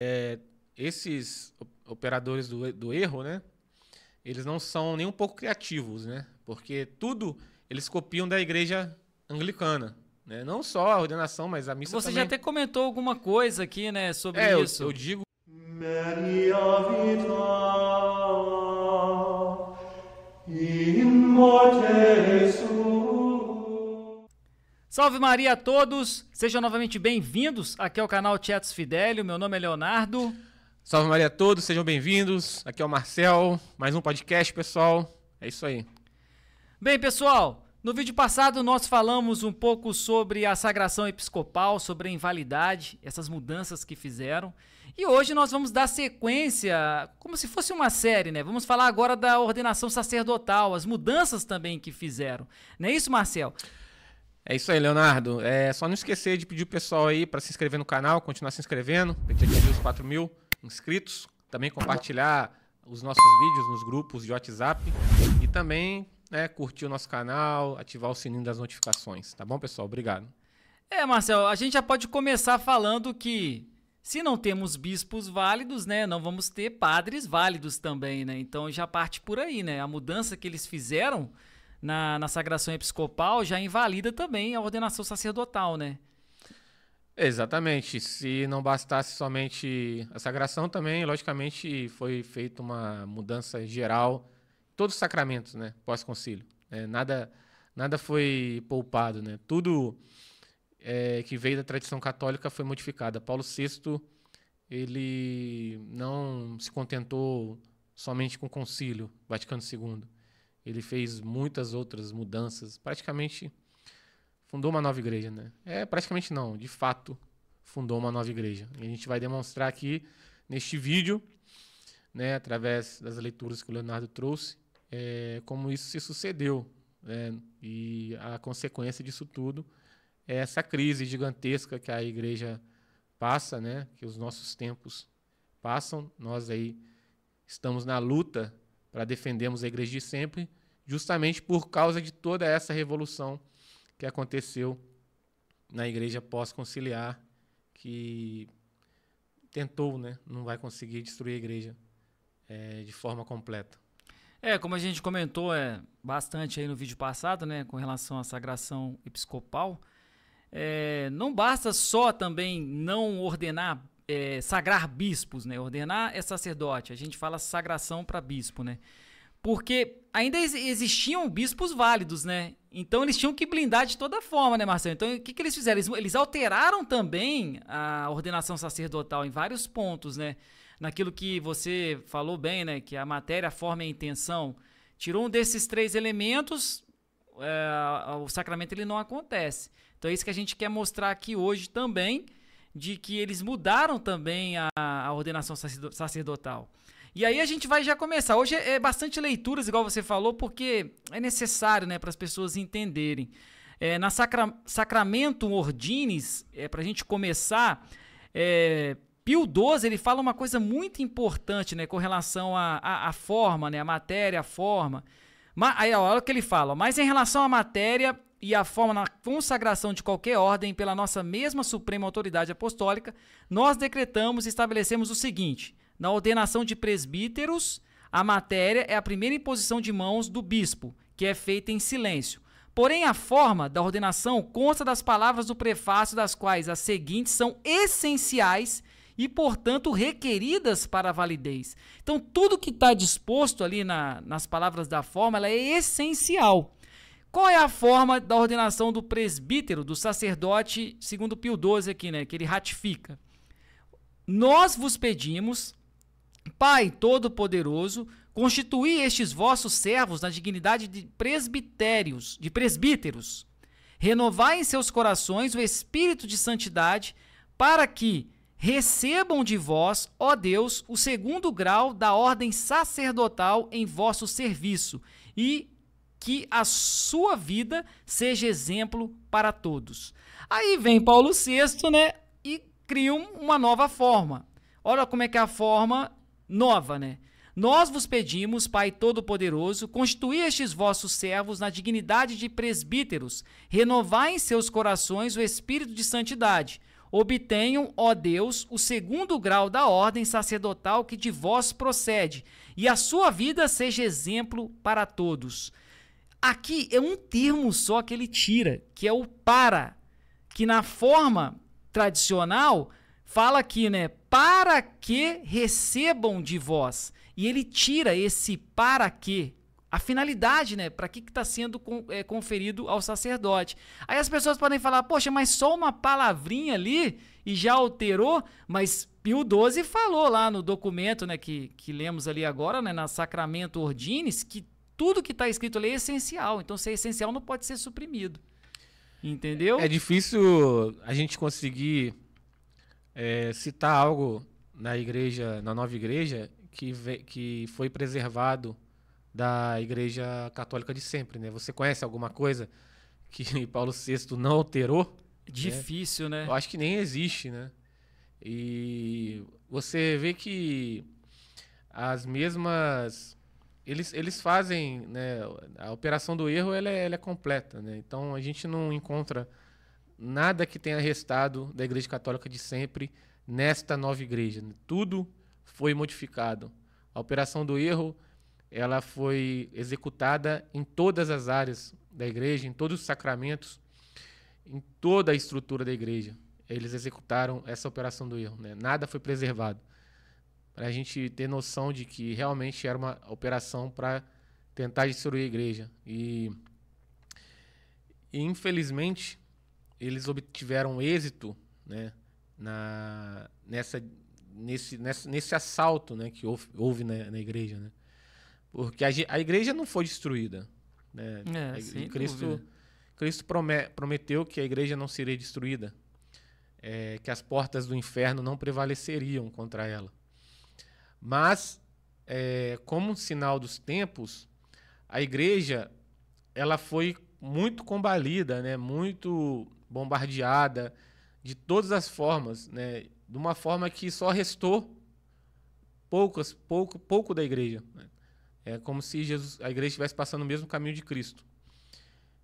é, esses operadores do, do erro, né? Eles não são nem um pouco criativos, né? Porque tudo eles copiam da igreja anglicana. Né? Não só a ordenação, mas a missa Você também. já até comentou alguma coisa aqui, né, sobre é, isso. Eu, eu digo. Maria vita in morte Salve Maria a todos! Sejam novamente bem-vindos aqui ao canal Tietos Fidelio. Meu nome é Leonardo. Salve Maria a todos, sejam bem-vindos. Aqui é o Marcel, mais um podcast, pessoal. É isso aí. Bem, pessoal, no vídeo passado nós falamos um pouco sobre a sagração episcopal, sobre a invalidade, essas mudanças que fizeram. E hoje nós vamos dar sequência, como se fosse uma série, né? Vamos falar agora da ordenação sacerdotal, as mudanças também que fizeram. Não é isso, Marcel? É isso aí, Leonardo. É só não esquecer de pedir o pessoal aí para se inscrever no canal, continuar se inscrevendo. atingir os 4 mil inscritos. Também compartilhar os nossos vídeos nos grupos de WhatsApp. E também né, curtir o nosso canal, ativar o sininho das notificações. Tá bom, pessoal? Obrigado. É, Marcel, a gente já pode começar falando que se não temos bispos válidos, né, não vamos ter padres válidos também, né? Então já parte por aí, né? A mudança que eles fizeram na, na sagração episcopal já invalida também a ordenação sacerdotal, né? Exatamente. Se não bastasse somente a sagração, também, logicamente, foi feita uma mudança geral todos os sacramentos, né? Pós-concílio. É, nada, nada foi poupado, né? Tudo é, que veio da tradição católica foi modificado. Paulo VI ele não se contentou somente com o concílio Vaticano II. Ele fez muitas outras mudanças. Praticamente fundou uma nova igreja, né? É, praticamente não, de fato fundou uma nova igreja. E a gente vai demonstrar aqui neste vídeo, né, através das leituras que o Leonardo trouxe, é, como isso se sucedeu né? e a consequência disso tudo é essa crise gigantesca que a igreja passa, né, que os nossos tempos passam. Nós aí estamos na luta para defendermos a igreja de sempre, justamente por causa de toda essa revolução que aconteceu na igreja pós-conciliar, que tentou, né? Não vai conseguir destruir a igreja é, de forma completa. É, como a gente comentou é, bastante aí no vídeo passado, né, com relação à sagração episcopal, é, não basta só também não ordenar, é, sagrar bispos, né? Ordenar é sacerdote. A gente fala sagração para bispo, né? Porque ainda existiam bispos válidos, né? Então eles tinham que blindar de toda forma, né, Marcelo? Então o que, que eles fizeram? Eles, eles alteraram também a ordenação sacerdotal em vários pontos, né? Naquilo que você falou bem, né? Que a matéria, a forma e a intenção. Tirou um desses três elementos, é, o sacramento ele não acontece. Então é isso que a gente quer mostrar aqui hoje também, de que eles mudaram também a, a ordenação sacerdotal. E aí a gente vai já começar. Hoje é bastante leituras, igual você falou, porque é necessário, né, para as pessoas entenderem. É, na Sacra, Sacramento Ordines, é, para a gente começar, é, Pio XII ele fala uma coisa muito importante, né, com relação à forma, né, a matéria, a forma. Mas, aí, olha o que ele fala. Mas em relação à matéria e à forma na consagração de qualquer ordem pela nossa mesma suprema autoridade apostólica, nós decretamos e estabelecemos o seguinte: na ordenação de presbíteros, a matéria é a primeira imposição de mãos do bispo, que é feita em silêncio. Porém, a forma da ordenação consta das palavras do prefácio, das quais as seguintes são essenciais e, portanto, requeridas para a validez. Então, tudo que está disposto ali na, nas palavras da forma, ela é essencial. Qual é a forma da ordenação do presbítero, do sacerdote, segundo Pio XII aqui, né, que ele ratifica? Nós vos pedimos Pai Todo-Poderoso, constituí estes vossos servos na dignidade de presbitérios, de presbíteros. Renovai em seus corações o espírito de santidade, para que recebam de vós, ó Deus, o segundo grau da ordem sacerdotal em vosso serviço, e que a sua vida seja exemplo para todos. Aí vem Paulo VI, né, e cria uma nova forma. Olha como é que é a forma nova, né? Nós vos pedimos, Pai Todo-Poderoso, constituí estes vossos servos na dignidade de presbíteros, renovai em seus corações o espírito de santidade. Obtenham, ó Deus, o segundo grau da ordem sacerdotal que de vós procede, e a sua vida seja exemplo para todos. Aqui é um termo só que ele tira, que é o para, que na forma tradicional fala aqui, né? para que recebam de vós. E ele tira esse para que, a finalidade, né? Para que está sendo com, é, conferido ao sacerdote. Aí as pessoas podem falar, poxa, mas só uma palavrinha ali e já alterou, mas Pio XII falou lá no documento né, que, que lemos ali agora, né, na Sacramento Ordines que tudo que está escrito ali é essencial. Então, se é essencial, não pode ser suprimido. Entendeu? É difícil a gente conseguir é, citar algo na igreja, na nova igreja, que, ve, que foi preservado da igreja católica de sempre, né? Você conhece alguma coisa que Paulo VI não alterou? É Difícil, né? né? Eu acho que nem existe, né? E você vê que as mesmas eles, eles fazem, né, a operação do erro ela é, ela é completa, né? Então a gente não encontra nada que tenha restado da Igreja Católica de sempre nesta nova igreja. Tudo foi modificado. A operação do erro, ela foi executada em todas as áreas da igreja, em todos os sacramentos, em toda a estrutura da igreja. Eles executaram essa operação do erro, né? Nada foi preservado. Para a gente ter noção de que realmente era uma operação para tentar destruir a igreja. E, e infelizmente, eles obtiveram êxito né, na, nessa, nesse, nessa, nesse assalto né, que houve, houve na, na, igreja. Né? Porque a, a, igreja não foi destruída. Né? É, a, Cristo, dúvida. Cristo prometeu que a igreja não seria destruída, é, que as portas do inferno não prevaleceriam contra ela. Mas, é, como um sinal dos tempos, a igreja ela foi muito combalida, né? muito bombardeada de todas as formas, né? De uma forma que só restou poucas, pouco, pouco da igreja. Né? É como se Jesus, a igreja estivesse passando o mesmo caminho de Cristo.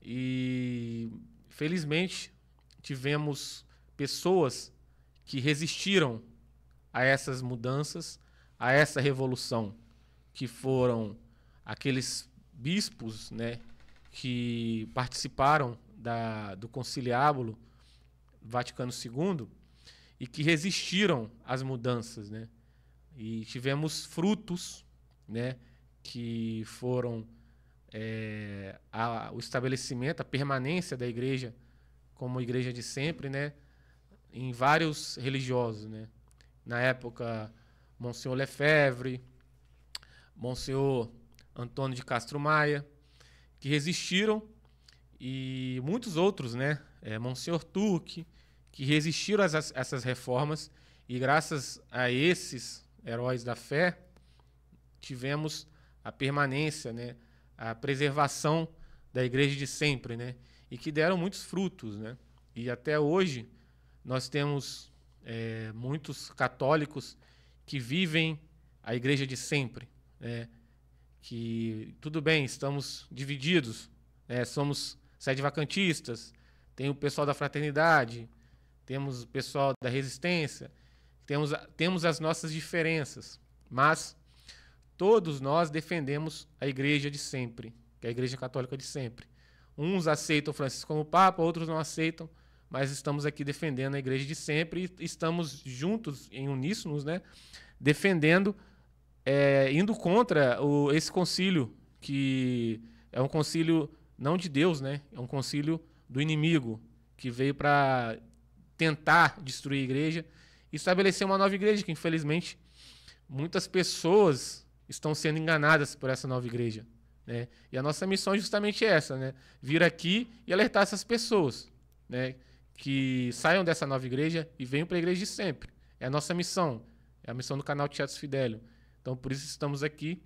E felizmente tivemos pessoas que resistiram a essas mudanças, a essa revolução, que foram aqueles bispos, né, que participaram da, do conciliábulo Vaticano II e que resistiram às mudanças, né? E tivemos frutos, né? Que foram é, a, o estabelecimento, a permanência da igreja como igreja de sempre, né? Em vários religiosos, né? Na época, Monsenhor Lefebvre, Monsenhor Antônio de Castro Maia, que resistiram e muitos outros, né? É, Monsenhor Turque, que resistiram a essas reformas e graças a esses heróis da fé tivemos a permanência, né? A preservação da igreja de sempre, né? E que deram muitos frutos, né? E até hoje nós temos é, muitos católicos que vivem a igreja de sempre, né? Que tudo bem, estamos divididos, né? somos sede vacantistas, tem o pessoal da fraternidade, temos o pessoal da resistência, temos, temos as nossas diferenças, mas todos nós defendemos a igreja de sempre, que é a igreja católica de sempre. Uns aceitam Francisco como Papa, outros não aceitam, mas estamos aqui defendendo a igreja de sempre e estamos juntos, em uníssonos, né, defendendo, é, indo contra o, esse concílio, que é um concílio não de Deus, né? É um concílio do inimigo que veio para tentar destruir a igreja e estabelecer uma nova igreja que infelizmente muitas pessoas estão sendo enganadas por essa nova igreja, né? E a nossa missão é justamente essa, né? Vir aqui e alertar essas pessoas, né? Que saiam dessa nova igreja e venham para a igreja de sempre. É a nossa missão, é a missão do canal Teatro Fidelio. Então por isso estamos aqui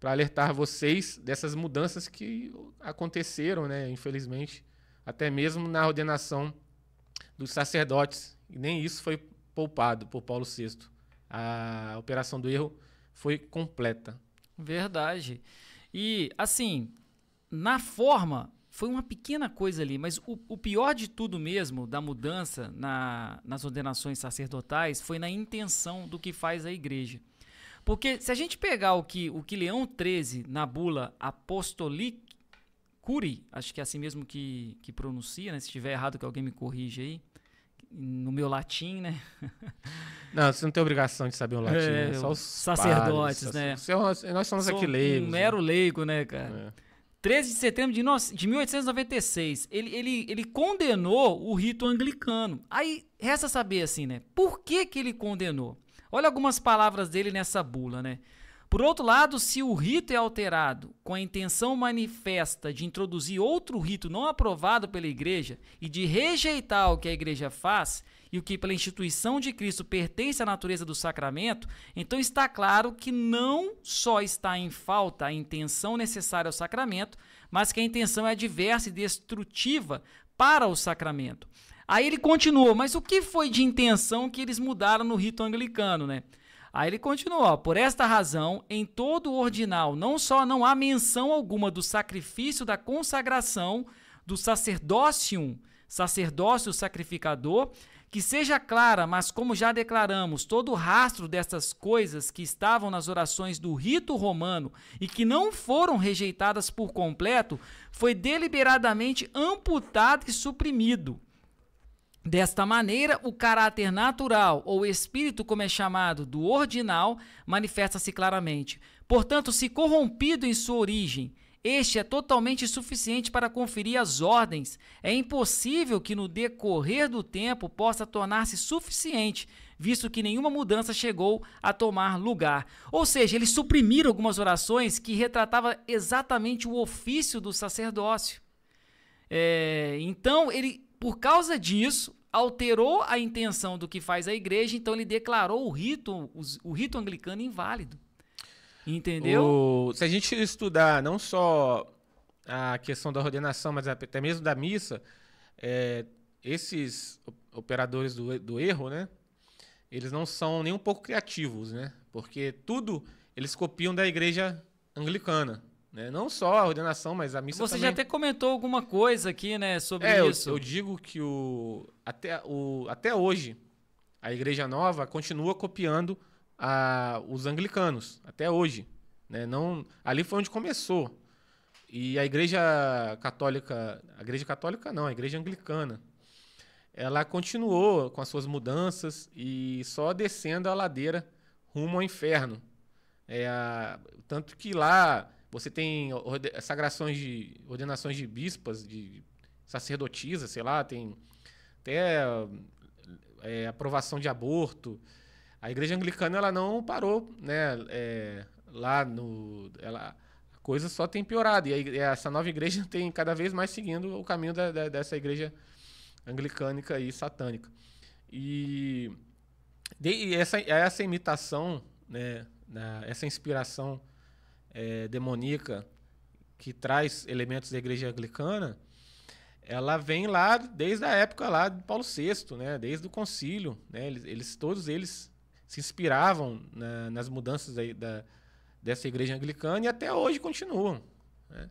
para alertar vocês dessas mudanças que aconteceram, né, infelizmente, até mesmo na ordenação dos sacerdotes. E nem isso foi poupado por Paulo VI. A operação do erro foi completa. Verdade. E, assim, na forma, foi uma pequena coisa ali, mas o, o pior de tudo mesmo da mudança na, nas ordenações sacerdotais foi na intenção do que faz a igreja. Porque se a gente pegar o que, o que Leão 13, na bula Apostolic Curi, acho que é assim mesmo que, que pronuncia, né? Se estiver errado que alguém me corrija aí. No meu latim, né? não, você não tem obrigação de saber o latim, é, né? Só os sacerdotes, né? Nós somos aqui leigos. Um né? mero né? leigo, né, cara? É. 13 de setembro de, no... de 1896, ele, ele, ele condenou o rito anglicano. Aí resta saber assim, né? Por que, que ele condenou? Olha algumas palavras dele nessa bula, né? Por outro lado, se o rito é alterado com a intenção manifesta de introduzir outro rito não aprovado pela igreja e de rejeitar o que a igreja faz e o que pela instituição de Cristo pertence à natureza do sacramento, então está claro que não só está em falta a intenção necessária ao sacramento, mas que a intenção é diversa e destrutiva para o sacramento. Aí ele continua, mas o que foi de intenção que eles mudaram no rito anglicano, né? Aí ele continua, por esta razão, em todo o ordinal não só não há menção alguma do sacrifício da consagração do sacerdócio, sacerdócio sacrificador, que seja clara, mas como já declaramos, todo o rastro destas coisas que estavam nas orações do rito romano e que não foram rejeitadas por completo, foi deliberadamente amputado e suprimido. Desta maneira, o caráter natural ou espírito, como é chamado, do ordinal, manifesta-se claramente. Portanto, se corrompido em sua origem, este é totalmente suficiente para conferir as ordens. É impossível que no decorrer do tempo possa tornar-se suficiente, visto que nenhuma mudança chegou a tomar lugar. Ou seja, eles suprimiram algumas orações que retratavam exatamente o ofício do sacerdócio. É, então, ele, por causa disso, alterou a intenção do que faz a igreja, então ele declarou o rito, o rito anglicano inválido. Entendeu? O, se a gente estudar não só a questão da ordenação, mas até mesmo da missa, é, esses operadores do, do erro, né? Eles não são nem um pouco criativos, né? Porque tudo eles copiam da igreja anglicana. Né? Não só a ordenação, mas a missa Você também. já até comentou alguma coisa aqui, né, sobre é, isso. Eu, eu digo que o até, o até hoje a Igreja Nova continua copiando a, os anglicanos, até hoje. Né? Não, ali foi onde começou. E a Igreja Católica, a Igreja Católica não, a Igreja Anglicana, ela continuou com as suas mudanças e só descendo a ladeira rumo ao inferno. É, tanto que lá você tem sagrações de ordenações de bispas, de sacerdotisa, sei lá, tem até é, aprovação de aborto. A igreja anglicana ela não parou, né? É, lá no, ela, a coisa só tem piorado e a, essa nova igreja tem cada vez mais seguindo o caminho da, da, dessa igreja anglicânica e satânica. E, de, e essa, essa imitação, né? essa inspiração é, demoníaca que traz elementos da igreja anglicana, ela vem lá desde a época lá de Paulo VI, né? Desde o concílio, né? Eles, eles todos eles se inspiravam na, nas mudanças da, da, dessa igreja anglicana e até hoje continuam. Né?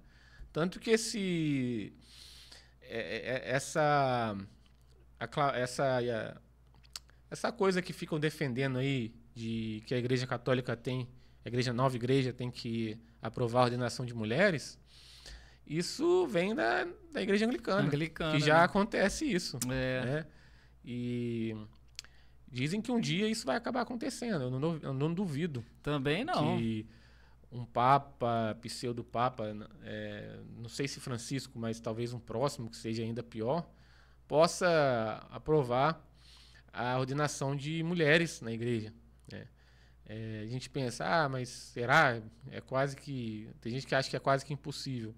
Tanto que esse é, é, é, essa essa essa coisa que ficam defendendo aí de que a igreja católica tem a igreja, nova igreja, tem que aprovar a ordenação de mulheres, isso vem da, da igreja anglicana, anglicana que já né? acontece isso. É. Né? E dizem que um dia isso vai acabar acontecendo, eu não, eu não duvido. Também não. Que um papa, pseudo-papa, é, não sei se Francisco, mas talvez um próximo, que seja ainda pior, possa aprovar a ordenação de mulheres na igreja. Né? É, a gente pensa, ah, mas será? É quase que. Tem gente que acha que é quase que impossível.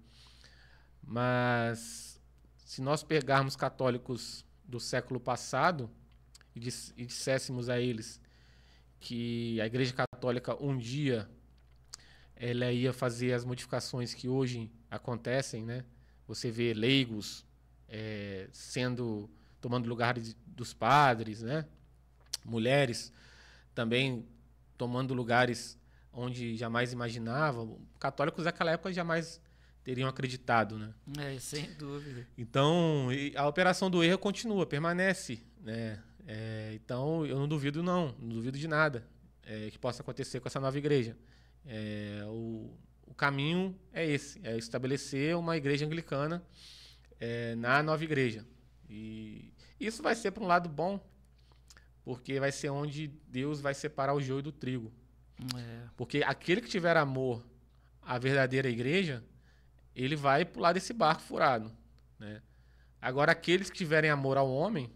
Mas se nós pegarmos católicos do século passado e, dis, e disséssemos a eles que a Igreja Católica um dia ela ia fazer as modificações que hoje acontecem, né? Você vê leigos é, sendo tomando lugar de, dos padres, né? Mulheres também tomando lugares onde jamais imaginavam. Católicos naquela época jamais teriam acreditado, né? É, sem dúvida. Então, a operação do erro continua, permanece, né? É, então, eu não duvido não, não duvido de nada é, que possa acontecer com essa nova igreja. É, o, o, caminho é esse, é estabelecer uma igreja anglicana é, na nova igreja. E isso vai ser para um lado bom, porque vai ser onde Deus vai separar o joio do trigo. É. Porque aquele que tiver amor à verdadeira igreja, ele vai pular desse barco furado. Né? Agora, aqueles que tiverem amor ao homem,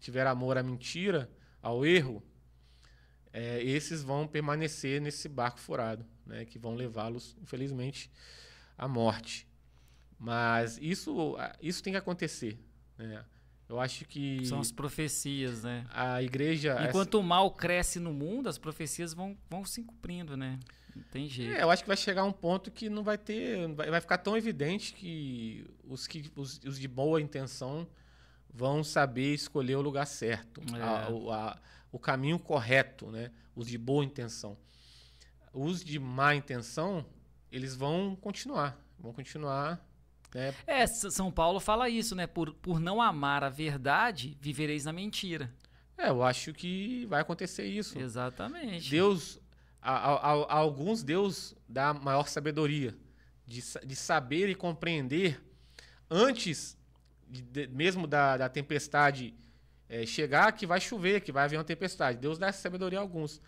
tiver amor à mentira, ao erro, é, esses vão permanecer nesse barco furado, né? que vão levá-los, infelizmente, à morte. Mas isso, isso tem que acontecer. Né? Eu acho que. São as profecias, né? A igreja. Enquanto essa... o mal cresce no mundo, as profecias vão, vão se cumprindo, né? Não tem jeito. É, eu acho que vai chegar um ponto que não vai ter. Vai, ficar tão evidente que os, que os, os, de boa intenção vão saber escolher o lugar certo, é. a, a, o caminho correto, né? Os de boa intenção. Os de má intenção, eles vão continuar. Vão continuar é. é, São Paulo fala isso, né? Por, por não amar a verdade, vivereis na mentira. É, eu acho que vai acontecer isso. Exatamente. Deus, a, a, a alguns Deus dá maior sabedoria de, de saber e compreender antes de, de, mesmo da, da tempestade é, chegar que vai chover, que vai haver uma tempestade. Deus dá sabedoria a alguns.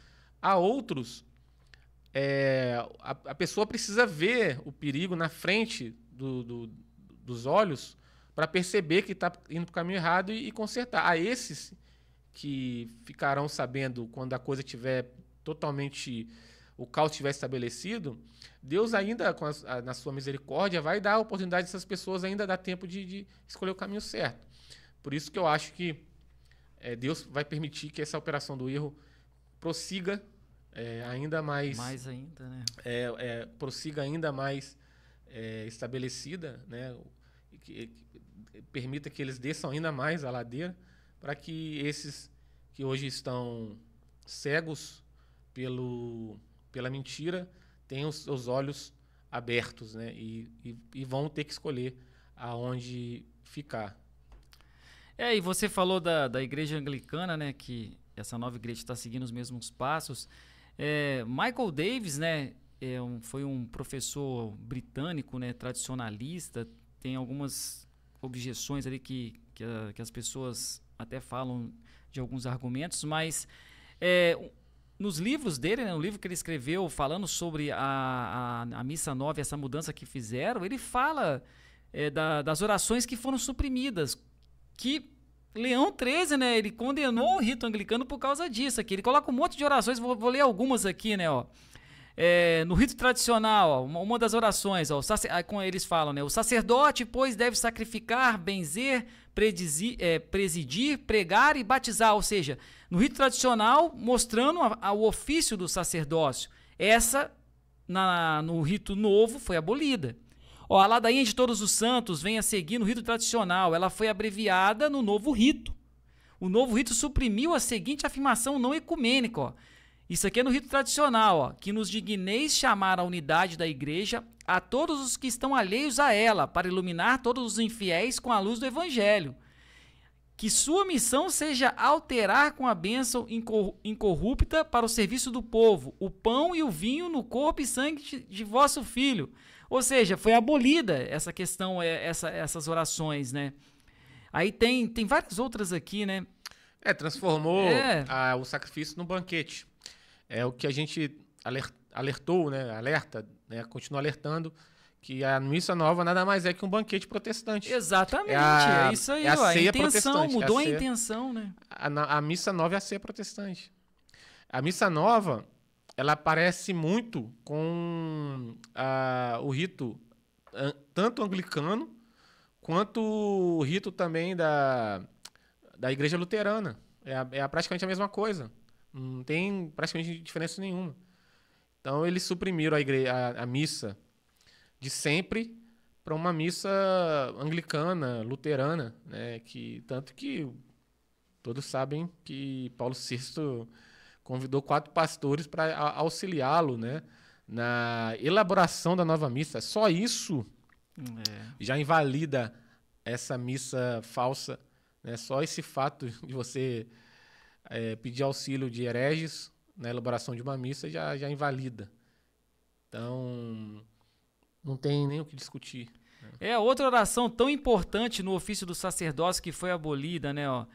A outros, é, a, a pessoa precisa ver o perigo na frente do, do, dos olhos para perceber que está indo para o caminho errado e, e, consertar. A esses que ficarão sabendo quando a coisa estiver totalmente. o caos estiver estabelecido, Deus ainda, a, a, na sua misericórdia, vai dar a oportunidade dessas pessoas, ainda dar tempo de, de escolher o caminho certo. Por isso que eu acho que é, Deus vai permitir que essa operação do erro prossiga é, ainda mais. Mais ainda, né? É, é prossiga ainda mais é, estabelecida, né, que, que, permita que eles desçam ainda mais a ladeira, para que esses que hoje estão cegos pelo, pela mentira tenham os seus olhos abertos né, e, e, e vão ter que escolher aonde ficar. É, e você falou da, da igreja anglicana, né, que essa nova igreja está seguindo os mesmos passos. É, Michael Davis, né, é um, foi um professor britânico, né, tradicionalista, tem algumas objeções ali que, que, a, que as pessoas até falam de alguns argumentos, mas é, nos livros dele, né, no livro que ele escreveu falando sobre a, a, a Missa Nova e essa mudança que fizeram, ele fala é, da, das orações que foram suprimidas, que Leão XIII, né, ele condenou o rito anglicano por causa disso aqui. Ele coloca um monte de orações, vou, vou ler algumas aqui, né, ó. É, no rito tradicional, uma, uma das orações, ó, eles falam, né? O sacerdote, pois, deve sacrificar, benzer, predizir, é, presidir, pregar e batizar. Ou seja, no rito tradicional, mostrando a, a, o ofício do sacerdócio. Essa, na, no rito novo, foi abolida. Ó, a ladainha de todos os santos vem a seguir no rito tradicional. Ela foi abreviada no novo rito. O novo rito suprimiu a seguinte afirmação não ecumênica, ó. Isso aqui é no rito tradicional, ó, que nos digneis chamar a unidade da igreja a todos os que estão alheios a ela, para iluminar todos os infiéis com a luz do evangelho. Que sua missão seja alterar com a bênção incorrupta para o serviço do povo o pão e o vinho no corpo e sangue de vosso filho. Ou seja, foi abolida essa questão, é, essa, essas orações, né? Aí tem, tem várias outras aqui, né? É, transformou é. A, o sacrifício no banquete. É o que a gente alertou, né? alerta, né? continua alertando, que a missa nova nada mais é que um banquete protestante. Exatamente, é, a, é isso aí. É a, ó, a intenção, é mudou a, ceia, a, intenção, né? A, a, missa nova é a ceia protestante. A missa nova, ela parece muito com o rito tanto anglicano quanto o rito também da, da igreja luterana. É, é praticamente a mesma coisa. Não tem praticamente diferença nenhuma. Então eles suprimiram a, igreja, a, a missa de sempre para uma missa anglicana, luterana, né? Que tanto que todos sabem que Paulo VI convidou quatro pastores para auxiliá-lo, né? Na elaboração da nova missa. Só isso é. já invalida essa missa falsa, né? Só esse fato de você é, pedir auxílio de hereges na né, elaboração de uma missa já, já invalida. Então, não tem nem o que discutir. Né. É outra oração tão importante no ofício do sacerdócio que foi abolida, né? Ó.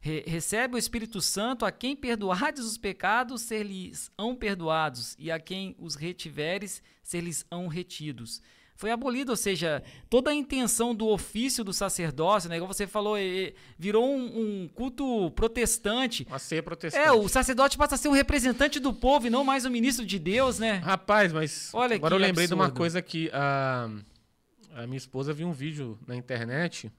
Re recebe o Espírito Santo a quem perdoares os pecados, ser-lhes-ão perdoados, e a quem os retiveres, ser-lhes-ão retidos foi abolido, ou seja, toda a intenção do ofício do sacerdócio, né? Como você falou, virou um, um culto protestante. Uma ser protestante. É, o sacerdote passa a ser um representante do povo e não mais o um ministro de Deus, né? Rapaz, mas Olha agora eu lembrei absurdo. de uma coisa que a, a minha esposa viu um vídeo na internet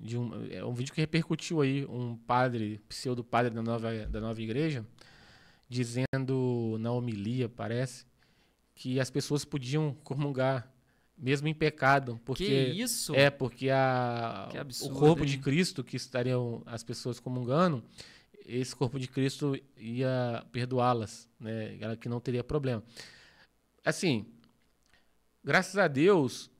de um, é um vídeo que repercutiu aí um padre, pseudo padre da nova, da nova igreja, dizendo na homilia, parece, que as pessoas podiam comungar mesmo em pecado, porque que isso? é porque a absurdo, o corpo hein? de Cristo que estariam as pessoas comungando, esse corpo de Cristo ia perdoá-las, né? Ela que não teria problema. Assim, graças a Deus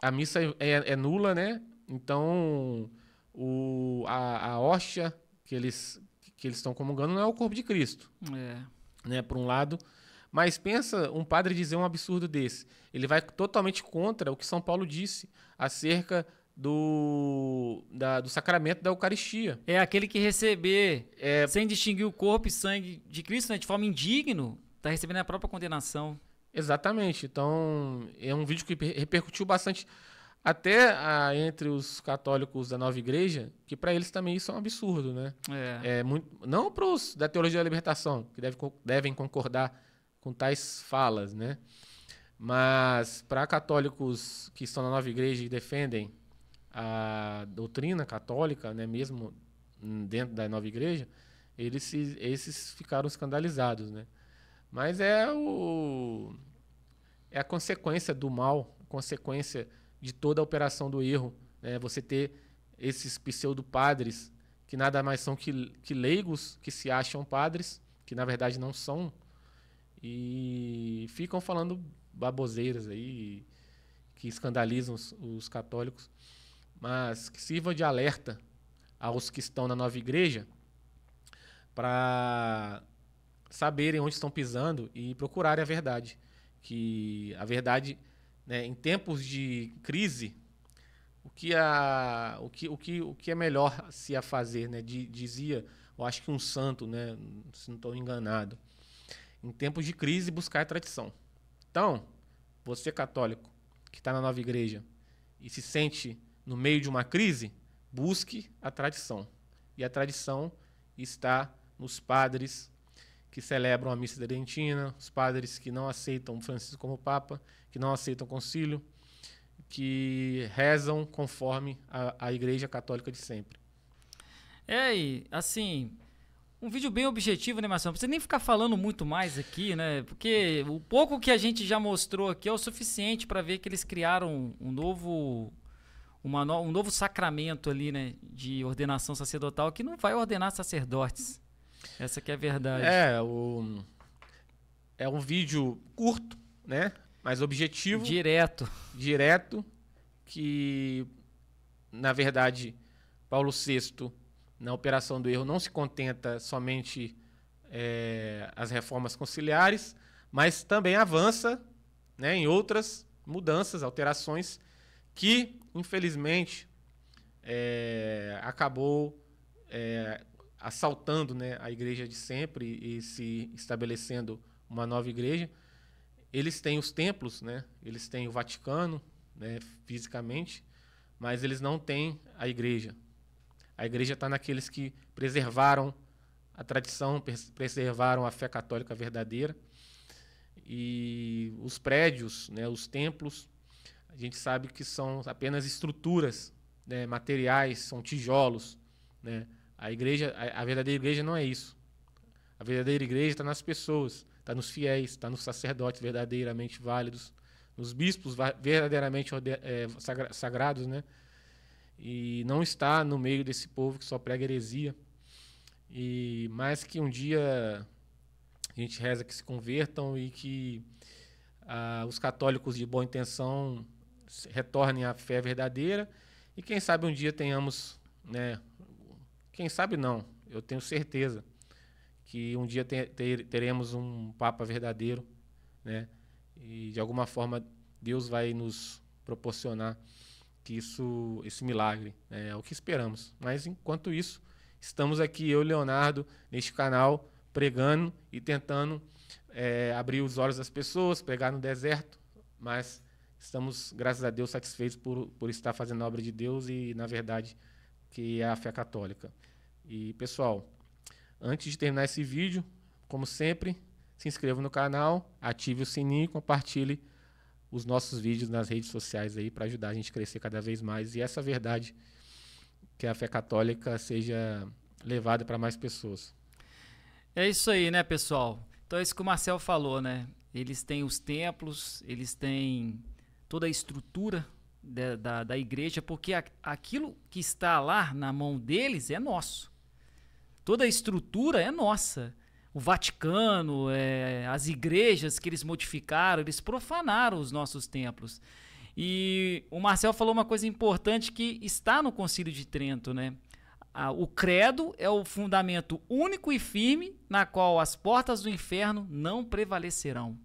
a missa é, é nula, né? Então o a, a hóstia que eles que eles estão comungando não é o corpo de Cristo, é. né? Por um lado mas pensa um padre dizer um absurdo desse. Ele vai totalmente contra o que São Paulo disse acerca do, da, do sacramento da Eucaristia. É aquele que receber, é, sem distinguir o corpo e sangue de Cristo, né, de forma indigno, está recebendo a própria condenação. Exatamente. Então, é um vídeo que repercutiu bastante até a, ah, entre os católicos da nova igreja, que para eles também isso é um absurdo, né? É. é muito, não para os da teologia da libertação, que deve, devem concordar com tais falas, né? Mas para católicos que estão na nova igreja e defendem a doutrina católica, né, mesmo dentro da nova igreja, eles se, esses ficaram escandalizados, né? Mas é o é a consequência do mal, consequência de toda a operação do erro, né? Você ter esses pseudo padres que nada mais são que, que leigos que se acham padres, que na verdade não são e ficam falando baboseiras aí que escandalizam os, os católicos, mas que sirva de alerta aos que estão na nova igreja para saberem onde estão pisando e procurarem a verdade. Que a verdade, né, em tempos de crise, o que, a, o que, o que, o que é melhor se a fazer? Né? dizia, eu acho que um santo, né, se não estou enganado, em tempos de crise, buscar a tradição. Então, você católico que está na nova igreja e se sente no meio de uma crise, busque a tradição. E a tradição está nos padres que celebram a missa da Argentina, os padres que não aceitam Francisco como papa, que não aceitam o concílio, que rezam conforme a, a igreja católica de sempre. É, aí, assim, um vídeo bem objetivo, né, Marcelo? Não precisa nem ficar falando muito mais aqui, né? Porque o pouco que a gente já mostrou aqui é o suficiente para ver que eles criaram um novo uma no, um novo sacramento ali, né, de ordenação sacerdotal que não vai ordenar sacerdotes. Essa que é a verdade. É, o, é um vídeo curto, né? Mas objetivo. Direto. Direto, que na verdade Paulo VI na operação do erro não se contenta somente é, as reformas conciliares, mas também avança né, em outras mudanças, alterações que, infelizmente, é, acabou é, assaltando né, a igreja de sempre e se estabelecendo uma nova igreja. Eles têm os templos, né? eles têm o Vaticano né, fisicamente, mas eles não têm a igreja. A igreja está naqueles que preservaram a tradição, preservaram a fé católica verdadeira. E os prédios, né, os templos, a gente sabe que são apenas estruturas, né, materiais, são tijolos. Né? A igreja, a, a verdadeira igreja não é isso. A verdadeira igreja está nas pessoas, está nos fiéis, está nos sacerdotes verdadeiramente válidos, nos bispos verdadeiramente é, sagrados, né? e não está no meio desse povo que só prega heresia. E mais que um dia a gente reza que se convertam e que ah, os católicos de boa intenção retornem à fé verdadeira e quem sabe um dia tenhamos, né? Quem sabe não, eu tenho certeza que um dia te, te, teremos um Papa verdadeiro, né? E de alguma forma Deus vai nos proporcionar que isso, esse milagre né, é o que esperamos. Mas enquanto isso, estamos aqui, eu, Leonardo, neste canal, pregando e tentando é, abrir os olhos das pessoas, pregar no deserto, mas estamos, graças a Deus, satisfeitos por, por estar fazendo a obra de Deus e, na verdade, que é a fé católica. E, pessoal, antes de terminar esse vídeo, como sempre, se inscreva no canal, ative o sininho, compartilhe os nossos vídeos nas redes sociais aí para ajudar a gente a crescer cada vez mais e essa verdade que a fé católica seja levada para mais pessoas. É isso aí, né, pessoal? Então é isso que o Marcel falou, né? Eles têm os templos, eles têm toda a estrutura da, da, da igreja, porque a, aquilo que está lá na mão deles é nosso. Toda a estrutura é nossa o Vaticano, é, as igrejas que eles modificaram, eles profanaram os nossos templos. E o Marcel falou uma coisa importante que está no Concílio de Trento, né? o credo é o fundamento único e firme na qual as portas do inferno não prevalecerão.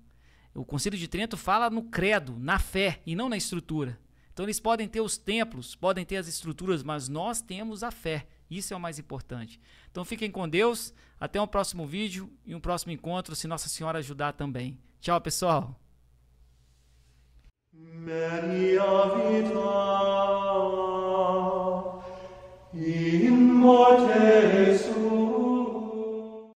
O Concílio de Trento fala no credo, na fé e não na estrutura. Então eles podem ter os templos, podem ter as estruturas, mas nós temos a fé. Isso é o mais importante. Então fiquem com Deus, até um próximo vídeo e um próximo encontro, se Nossa Senhora ajudar também. Tchau, pessoal! Maria in